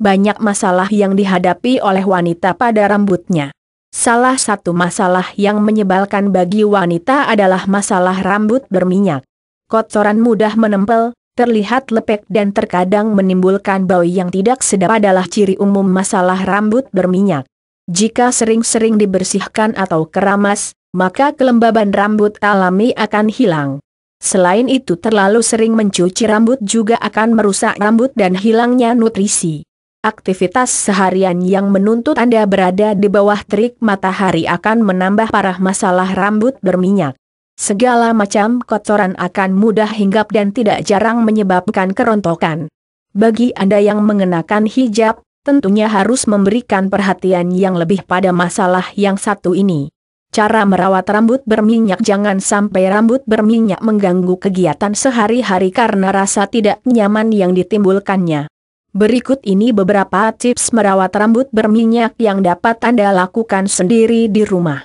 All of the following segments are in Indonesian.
banyak masalah yang dihadapi oleh wanita pada rambutnya. Salah satu masalah yang menyebalkan bagi wanita adalah masalah rambut berminyak. Kotoran mudah menempel, terlihat lepek dan terkadang menimbulkan bau yang tidak sedap adalah ciri umum masalah rambut berminyak. Jika sering-sering dibersihkan atau keramas, maka kelembaban rambut alami akan hilang. Selain itu terlalu sering mencuci rambut juga akan merusak rambut dan hilangnya nutrisi. Aktivitas seharian yang menuntut Anda berada di bawah terik matahari akan menambah parah masalah rambut berminyak. Segala macam kotoran akan mudah hinggap dan tidak jarang menyebabkan kerontokan. Bagi Anda yang mengenakan hijab, tentunya harus memberikan perhatian yang lebih pada masalah yang satu ini. Cara merawat rambut berminyak Jangan sampai rambut berminyak mengganggu kegiatan sehari-hari karena rasa tidak nyaman yang ditimbulkannya. Berikut ini beberapa tips merawat rambut berminyak yang dapat Anda lakukan sendiri di rumah.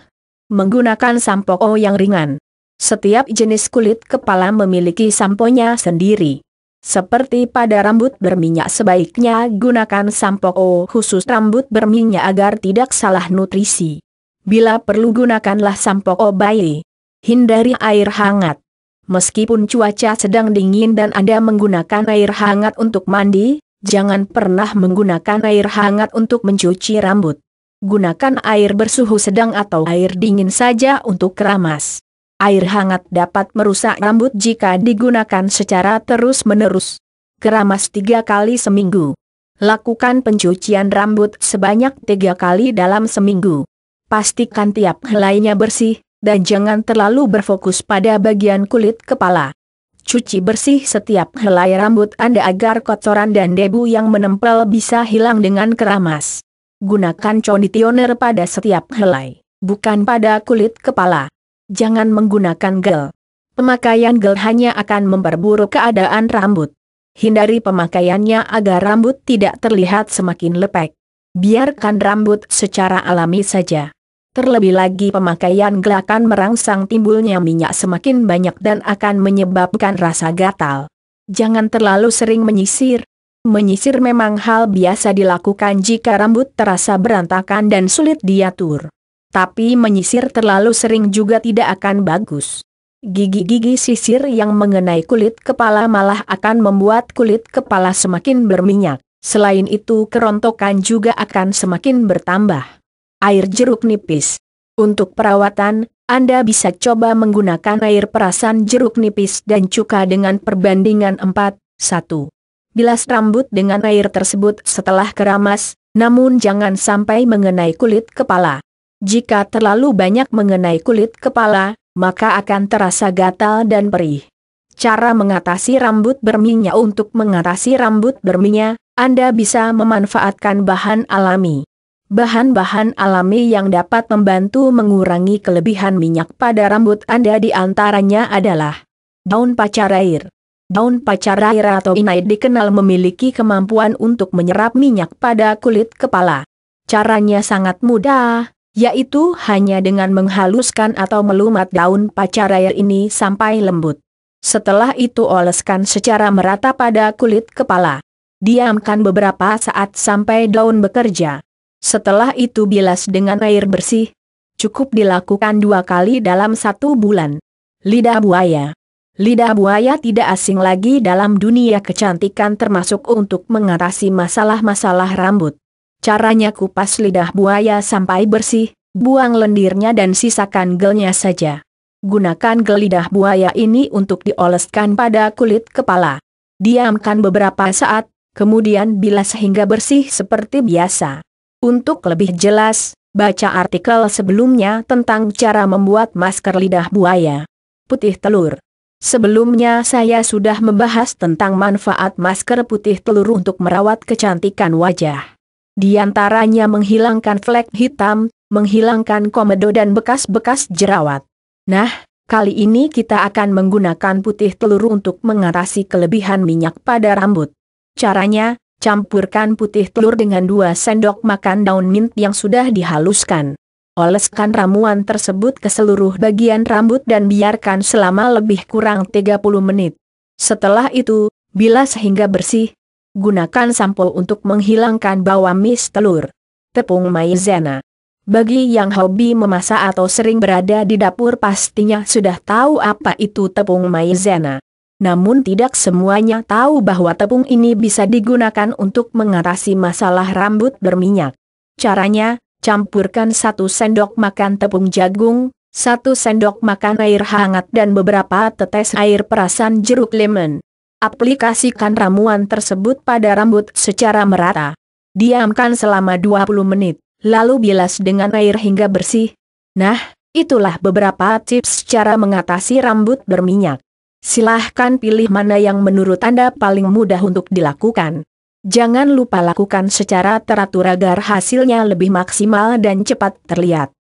Menggunakan sampo o oh yang ringan. Setiap jenis kulit kepala memiliki samponya sendiri. Seperti pada rambut berminyak sebaiknya gunakan sampo o oh khusus rambut berminyak agar tidak salah nutrisi. Bila perlu gunakanlah sampo o oh bayi. Hindari air hangat. Meskipun cuaca sedang dingin dan Anda menggunakan air hangat untuk mandi, Jangan pernah menggunakan air hangat untuk mencuci rambut. Gunakan air bersuhu sedang atau air dingin saja untuk keramas. Air hangat dapat merusak rambut jika digunakan secara terus-menerus. Keramas tiga kali seminggu. Lakukan pencucian rambut sebanyak tiga kali dalam seminggu. Pastikan tiap helainya bersih, dan jangan terlalu berfokus pada bagian kulit kepala. Cuci bersih setiap helai rambut Anda agar kotoran dan debu yang menempel bisa hilang dengan keramas. Gunakan conditioner pada setiap helai, bukan pada kulit kepala. Jangan menggunakan gel. Pemakaian gel hanya akan memperburuk keadaan rambut. Hindari pemakaiannya agar rambut tidak terlihat semakin lepek. Biarkan rambut secara alami saja. Terlebih lagi pemakaian gelakan merangsang timbulnya minyak semakin banyak dan akan menyebabkan rasa gatal. Jangan terlalu sering menyisir. Menyisir memang hal biasa dilakukan jika rambut terasa berantakan dan sulit diatur. Tapi menyisir terlalu sering juga tidak akan bagus. Gigi-gigi sisir yang mengenai kulit kepala malah akan membuat kulit kepala semakin berminyak. Selain itu kerontokan juga akan semakin bertambah air jeruk nipis. Untuk perawatan, Anda bisa coba menggunakan air perasan jeruk nipis dan cuka dengan perbandingan 4, 1. Bilas rambut dengan air tersebut setelah keramas, namun jangan sampai mengenai kulit kepala. Jika terlalu banyak mengenai kulit kepala, maka akan terasa gatal dan perih. Cara mengatasi rambut berminyak Untuk mengatasi rambut berminyak, Anda bisa memanfaatkan bahan alami. Bahan-bahan alami yang dapat membantu mengurangi kelebihan minyak pada rambut Anda di antaranya adalah daun pacar air. Daun pacar air atau inai dikenal memiliki kemampuan untuk menyerap minyak pada kulit kepala. Caranya sangat mudah, yaitu hanya dengan menghaluskan atau melumat daun pacar air ini sampai lembut. Setelah itu oleskan secara merata pada kulit kepala. Diamkan beberapa saat sampai daun bekerja. Setelah itu bilas dengan air bersih. Cukup dilakukan dua kali dalam satu bulan. Lidah buaya. Lidah buaya tidak asing lagi dalam dunia kecantikan termasuk untuk mengatasi masalah-masalah rambut. Caranya kupas lidah buaya sampai bersih, buang lendirnya dan sisakan gelnya saja. Gunakan gel lidah buaya ini untuk dioleskan pada kulit kepala. Diamkan beberapa saat, kemudian bilas sehingga bersih seperti biasa. Untuk lebih jelas, baca artikel sebelumnya tentang cara membuat masker lidah buaya. Putih telur. Sebelumnya saya sudah membahas tentang manfaat masker putih telur untuk merawat kecantikan wajah. Di antaranya menghilangkan flek hitam, menghilangkan komedo dan bekas-bekas jerawat. Nah, Kali ini kita akan menggunakan putih telur untuk mengatasi kelebihan minyak pada rambut. Caranya, campurkan putih telur dengan dua sendok makan daun mint yang sudah dihaluskan. Oleskan ramuan tersebut ke seluruh bagian rambut dan biarkan selama lebih kurang 30 menit. Setelah itu, bilas sehingga bersih. Gunakan sampo untuk menghilangkan bau amis telur. Tepung maizena. Bagi yang hobi memasak atau sering berada di dapur pastinya sudah tahu apa itu tepung maizena. Namun tidak semuanya tahu bahwa tepung ini bisa digunakan untuk mengatasi masalah rambut berminyak. Caranya, campurkan satu sendok makan tepung jagung, satu sendok makan air hangat dan beberapa tetes air perasan jeruk lemon. Aplikasikan ramuan tersebut pada rambut secara merata. Diamkan selama 20 menit, lalu bilas dengan air hingga bersih. Nah, itulah beberapa tips cara mengatasi rambut berminyak. Silahkan pilih mana yang menurut Anda paling mudah untuk dilakukan. Jangan lupa lakukan secara teratur agar hasilnya lebih maksimal dan cepat terlihat.